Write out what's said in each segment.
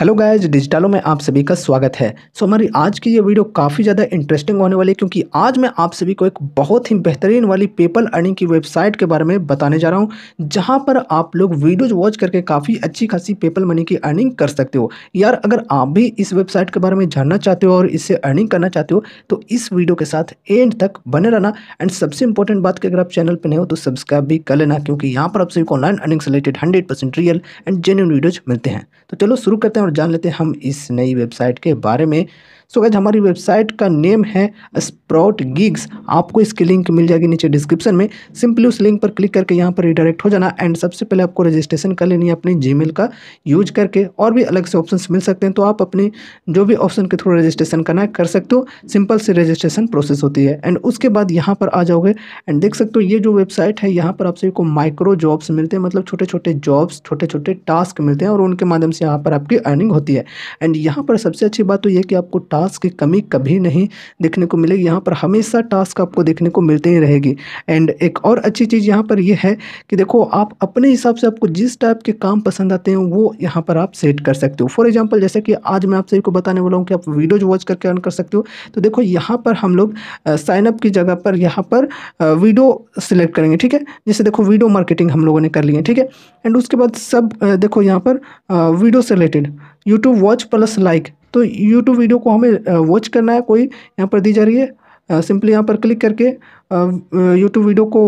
hello guys डिजिटलों में आप सभी का स्वागत है सो so, हमारी आज की ये वीडियो काफ़ी ज़्यादा इंटरेस्टिंग होने वाली है क्योंकि आज मैं आप सभी को एक बहुत ही बेहतरीन वाली पेपल अर्निंग की वेबसाइट के बारे में बताने जा रहा हूँ जहाँ पर आप लोग वीडियोज वॉच करके काफ़ी अच्छी खासी पेपल मनी की अर्निंग कर सकते हो यार अगर आप भी इस वेबसाइट के बारे में जानना चाहते हो और इससे अर्निंग करना चाहते हो तो इस वीडियो के साथ एंड तक बने रहना एंड सबसे इंपॉर्टेंट बात की अगर आप चैनल पर नहीं हो तो सब्सक्राइब भी कर लेना क्योंकि यहाँ पर आप सभी को ऑनलाइन अर्निंग से related hundred real and genuine videos मिलते हैं तो चलो शुरू करते हैं और जान लेते हैं हम इस नई वेबसाइट के बारे में सो गैज हमारी वेबसाइट का नेम है स्प्रॉट गिग्स आपको इसकी लिंक मिल जाएगी नीचे डिस्क्रिप्शन में सिंपली उस लिंक पर क्लिक करके यहाँ पर रिडायरेक्ट हो जाना एंड सबसे पहले आपको रजिस्ट्रेशन कर लेनी है अपने जी का यूज करके और भी अलग से ऑप्शन मिल सकते हैं तो आप अपने जो भी ऑप्शन के थ्रू रजिस्ट्रेशन करना कर सकते हो सिंपल से रजिस्ट्रेशन प्रोसेस होती है एंड उसके बाद यहाँ पर आ जाओगे एंड देख सकते हो ये जो वेबसाइट है यहाँ पर आप सभी को माइक्रो जॉब्स मिलते हैं मतलब छोटे छोटे जॉब्स छोटे छोटे टास्क मिलते हैं और उनके माध्यम से यहाँ पर आपकी अर्निंग होती है एंड यहाँ पर सबसे अच्छी बात तो यह कि आपको टास्क की कमी कभी नहीं देखने को मिलेगी यहाँ पर हमेशा टास्क आपको देखने को मिलते ही रहेगी एंड एक और अच्छी चीज़ यहाँ पर यह है कि देखो आप अपने हिसाब से आपको जिस टाइप के काम पसंद आते हैं वो यहाँ पर आप सेट कर सकते हो फॉर एग्जाम्पल जैसे कि आज मैं आप सभी को बताने वाला हूँ कि आप वीडियोज वॉच करके अर्न कर सकते हो तो देखो यहाँ पर हम लोग साइनअप की जगह पर यहाँ पर वीडियो सिलेक्ट करेंगे ठीक है जैसे देखो वीडियो मार्केटिंग हम लोगों ने कर ली है ठीक है एंड उसके बाद सब देखो यहाँ पर वीडियो से related YouTube watch plus like तो यूट्यूब वीडियो को हमें वॉच करना है कोई यहाँ पर दी जा रही है सिंपली यहाँ पर क्लिक करके यूट्यूब वीडियो को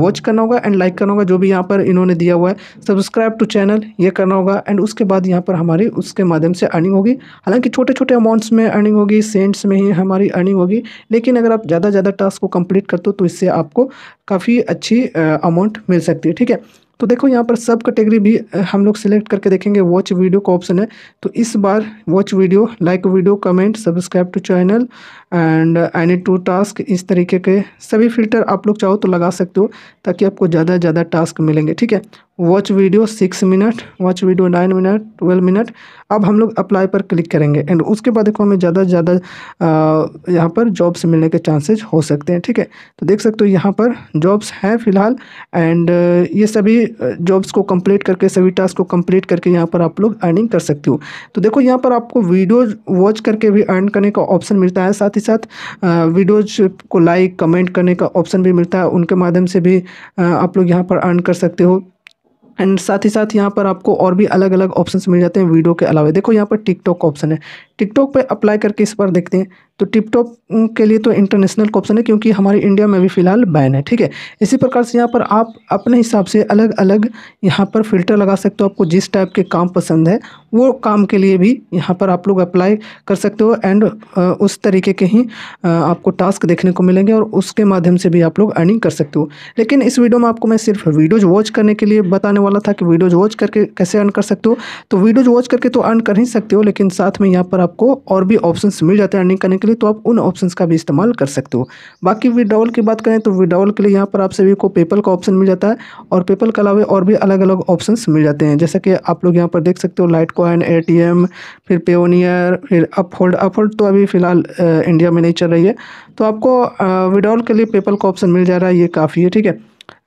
वॉच करना होगा एंड लाइक करना होगा जो भी यहाँ पर इन्होंने दिया हुआ है सब्सक्राइब टू चैनल ये करना होगा एंड उसके बाद यहाँ पर हमारी उसके माध्यम से अर्निंग होगी हालांकि छोटे छोटे अमाउंट्स में अर्निंग होगी सेंट्स में ही हमारी अर्निंग होगी लेकिन अगर आप ज़्यादा ज़्यादा टास्क को कंप्लीट करते हो तो इससे आपको काफ़ी अच्छी अमाउंट मिल सकती है ठीक है तो देखो यहाँ पर सब कैटेगरी भी हम लोग सेलेक्ट करके देखेंगे वॉच वीडियो का ऑप्शन है तो इस बार watch video like video comment subscribe to channel and any two task इस तरीके के सभी फिल्टर आप लोग चाहो तो लगा सकते हो ताकि आपको ज़्यादा से ज़्यादा टास्क मिलेंगे ठीक है watch video six minute watch video nine minute twelve minute अब हम लोग अप्लाई पर क्लिक करेंगे एंड उसके बाद देखो हमें ज़्यादा से ज़्यादा यहाँ पर जॉब्स मिलने के चांसेज हो सकते हैं ठीक है तो देख सकते हो यहाँ पर जॉब्स हैं फिलहाल एंड ये सभी जॉब्स को कम्प्लीट करके सभी टास्क को कम्प्लीट करके यहाँ पर आप लोग अर्निंग कर सकते हो तो देखो यहाँ पर आपको वीडियो वॉच करके भी अर्न करने का ऑप्शन मिलता है साथ ही साथ वीडियोज को लाइक कमेंट करने का ऑप्शन भी मिलता है उनके माध्यम से भी आप लोग यहाँ पर अर्न कर सकते हो एंड साथ ही साथ यहाँ पर आपको और भी अलग अलग ऑप्शन मिल जाते हैं वीडियो के अलावा देखो यहाँ पर टिकटॉक ऑप्शन है टिकटॉक पर अप्लाई करके इस पर देखते हैं तो टिकटॉक के लिए तो इंटरनेशनल का ऑप्शन है क्योंकि हमारे इंडिया में भी फ़िलहाल बैन है ठीक है इसी प्रकार से यहाँ पर आप अपने हिसाब से अलग अलग यहाँ पर फिल्टर लगा सकते हो आपको जिस टाइप के काम पसंद है वो काम के लिए भी यहाँ पर आप लोग अप्लाई कर सकते हो एंड उस तरीके के ही आपको टास्क देखने को मिलेंगे और उसके माध्यम से भी आप लोग अर्निंग कर सकते हो लेकिन इस वीडियो में आपको मैं सिर्फ वीडियोज़ वॉच करने के लिए बताने वाला था कि वीडियोज़ वॉच करके कैसे अर्न कर सकते हो तो वीडियोज़ वॉच करके तो अर्न कर ही सकते हो लेकिन साथ में यहाँ पर आप आपको और भी ऑप्शंस मिल जाते हैं अर्निंग करने के लिए तो आप उन ऑप्शंस का भी इस्तेमाल कर सकते हो बाकी विड्रॉवल की बात करें तो विड्रॉवल के लिए यहाँ पर आप सभी को पेपल का ऑप्शन मिल जाता है और पेपल के अलावा और भी अलग अलग ऑप्शन मिल जाते हैं जैसे कि आप लोग यहाँ पर देख सकते हो लाइट कॉइन ए फिर पेओनियर फिर अपहोल्ड अपहोल्ड तो अभी फिलहाल इंडिया में नहीं चल रही है तो आपको विड्रॉवल के लिए पेपल का ऑप्शन मिल जा रहा है ये काफ़ी है ठीक है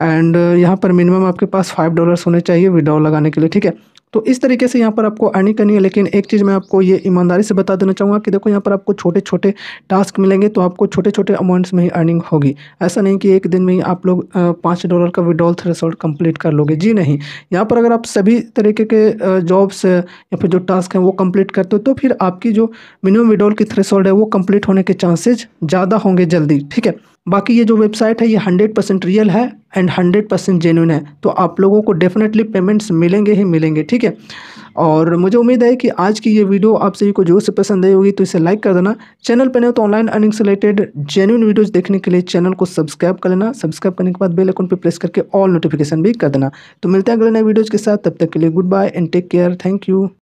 एंड यहाँ पर मिनिमम आपके पास फाइव डॉलर्स होने चाहिए विड्रॉल लगाने के लिए ठीक है तो इस तरीके से यहाँ पर आपको अर्निंग करनी है लेकिन एक चीज़ मैं आपको ये ईमानदारी से बता देना चाहूँगा कि देखो यहाँ पर आपको छोटे छोटे टास्क मिलेंगे तो आपको छोटे छोटे अमाउंट्स में ही अर्निंग होगी ऐसा नहीं कि एक दिन में ही आप लोग पाँच डॉलर का विड्रॉल थ्रेसोल्ड कंप्लीट कर लोगे जी नहीं यहाँ पर अगर आप सभी तरीके के जॉब्स या फिर जो टास्क हैं वो कम्प्लीट करते हो तो फिर आपकी जो मिनिमम विड्रॉल की थ्रेसोल्ड है वो कम्प्लीट होने के चांसेज ज़्यादा होंगे जल्दी ठीक है बाकी ये जो वेबसाइट है ये हंड्रेड परसेंट रियल है एंड हंड्रेड परसेंट जेन्यून है तो आप लोगों को डेफिनेटली पेमेंट्स मिलेंगे ही मिलेंगे ठीक है और मुझे उम्मीद है कि आज की ये वीडियो आप सभी को जोर से पसंद आई होगी तो इसे लाइक कर देना चैनल पर नहीं हो तो ऑनलाइन अर्निंग से रिलेटेड जेन्यून वीडियोज़ देखने के लिए चैनल को सब्सक्राइब कर लेना सब्सक्राइब करने के बाद बेल आइकन पर प्रेस करके ऑल नोटिफिकेशन भी कर देना तो मिलते हैं अगले नए वीडियोज़ के साथ तब तक के लिए good bye and take care thank you